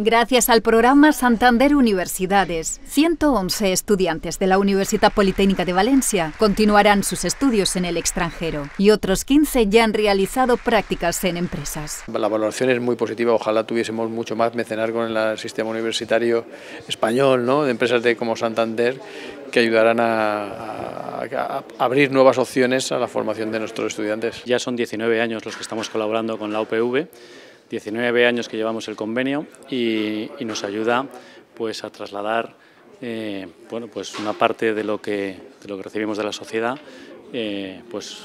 Gracias al programa Santander Universidades, 111 estudiantes de la Universidad Politécnica de Valencia continuarán sus estudios en el extranjero y otros 15 ya han realizado prácticas en empresas. La valoración es muy positiva, ojalá tuviésemos mucho más mecenazgo con el sistema universitario español, ¿no? de empresas de, como Santander, que ayudarán a, a, abrir nuevas opciones a la formación de nuestros estudiantes. Ya son 19 años los que estamos colaborando con la UPV 19 años que llevamos el convenio y, nos ayuda pues, a trasladar eh, bueno, pues una parte de lo, que, lo recibimos de la sociedad, eh, pues,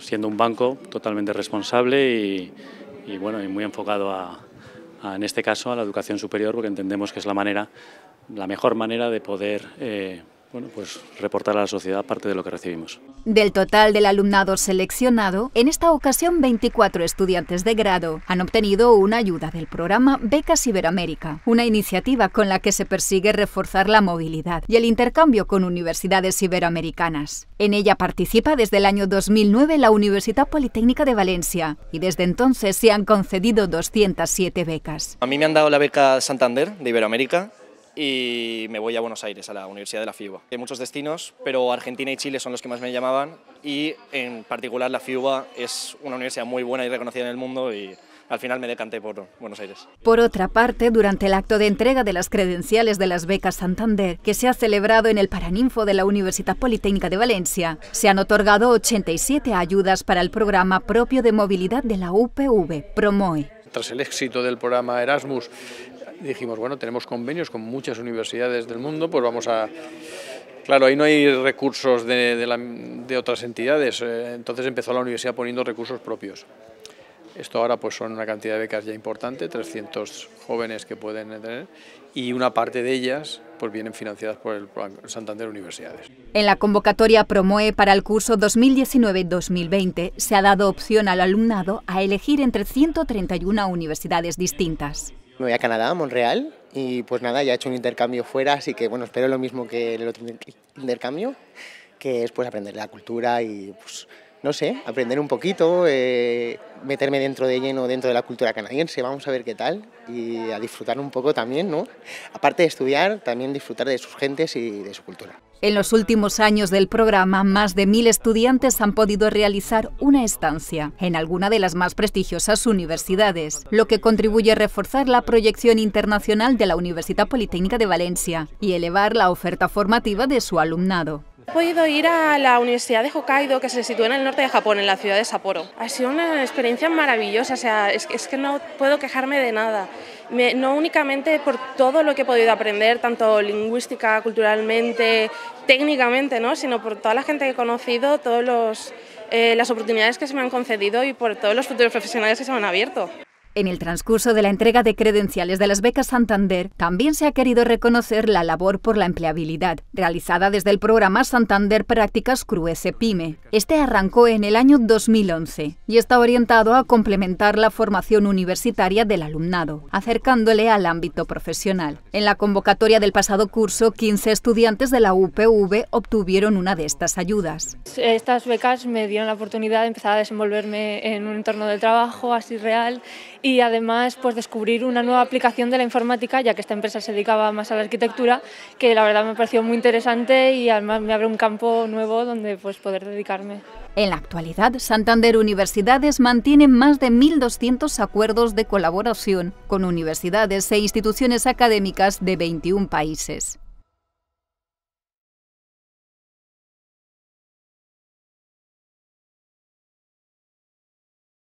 siendo un banco totalmente responsable y, bueno, y muy enfocado en este caso a la educación superior, porque entendemos que es la manera, la mejor manera de poder eh, bueno, pues reportar a la sociedad parte de lo que recibimos. Del total del alumnado seleccionado, en esta ocasión 24 estudiantes de grado han obtenido una ayuda del programa Becas Iberoamérica, una iniciativa con la que se persigue reforzar la movilidad y el intercambio con universidades iberoamericanas. En ella participa desde el año 2009 la Universidad Politécnica de Valencia y desde entonces se han concedido 207 becas. A mí me han dado la beca Santander de Iberoamérica y me voy a Buenos Aires, a la Universidad de la FIUBA. Hay muchos destinos, pero Argentina y Chile son los que más me llamaban y en particular la FIUBA es una universidad muy buena y reconocida en el mundo y al final me decanté por Buenos Aires. Por otra parte, durante el acto de entrega de las credenciales de las becas Santander, que se ha celebrado en el Paraninfo de la Universidad Politécnica de Valencia, se han otorgado 87 ayudas para el programa propio de movilidad de la UPV, PROMOE. Tras el éxito del programa Erasmus dijimos, bueno, tenemos convenios con muchas universidades del mundo, pues vamos a... Claro, ahí no hay recursos de, otras entidades, eh, entonces empezó la universidad poniendo recursos propios. Esto ahora pues son una cantidad de becas ya importante, 300 jóvenes que pueden tener, y una parte de ellas pues vienen financiadas por el Santander Universidades. En la convocatoria Promoe para el curso 2019-2020 se ha dado opción al alumnado a elegir entre 131 universidades distintas me voy a Canadá, a Montreal, y pues nada, ya he hecho un intercambio fuera, así que bueno, espero lo mismo que el otro intercambio, que es pues aprender la cultura y pues no sé, aprender un poquito, eh, meterme dentro de lleno dentro de la cultura canadiense, vamos a ver qué tal, y a disfrutar un poco también, ¿no? Aparte de estudiar, también disfrutar de sus gentes y de su cultura. En los últimos años del programa, más de mil estudiantes han podido realizar una estancia en alguna de las más prestigiosas universidades, lo que contribuye a reforzar la proyección internacional de la Universidad Politécnica de Valencia y elevar la oferta formativa de su alumnado. He podido ir a la Universidad de Hokkaido, que se sitúa en el norte de Japón, en la ciudad de Sapporo. Ha sido una experiencia maravillosa, o sea, es, que no puedo quejarme de nada. no únicamente por todo lo que he podido aprender, tanto lingüística, culturalmente, técnicamente, ¿no? sino por toda la gente que he conocido, todas eh, las oportunidades que se me han concedido y por todos los futuros profesionales que se me han abierto. En el transcurso de la entrega de credenciales de las becas Santander, también se ha querido reconocer la labor por la empleabilidad, realizada desde el programa Santander Prácticas Cruese Pyme. Este arrancó en el año 2011 y está orientado a complementar la formación universitaria del alumnado, acercándole al ámbito profesional. En la convocatoria del pasado curso, 15 estudiantes de la UPV obtuvieron una de estas ayudas. Estas becas me dieron la oportunidad de empezar a desenvolverme en un entorno de trabajo así real y además pues descubrir una nueva aplicación de la informática, ya que esta empresa se dedicaba más a la arquitectura, que la verdad me pareció muy interesante y además me abre un campo nuevo donde pues poder dedicarme. En la actualidad, Santander Universidades mantiene más de 1.200 acuerdos de colaboración con universidades e instituciones académicas de 21 países.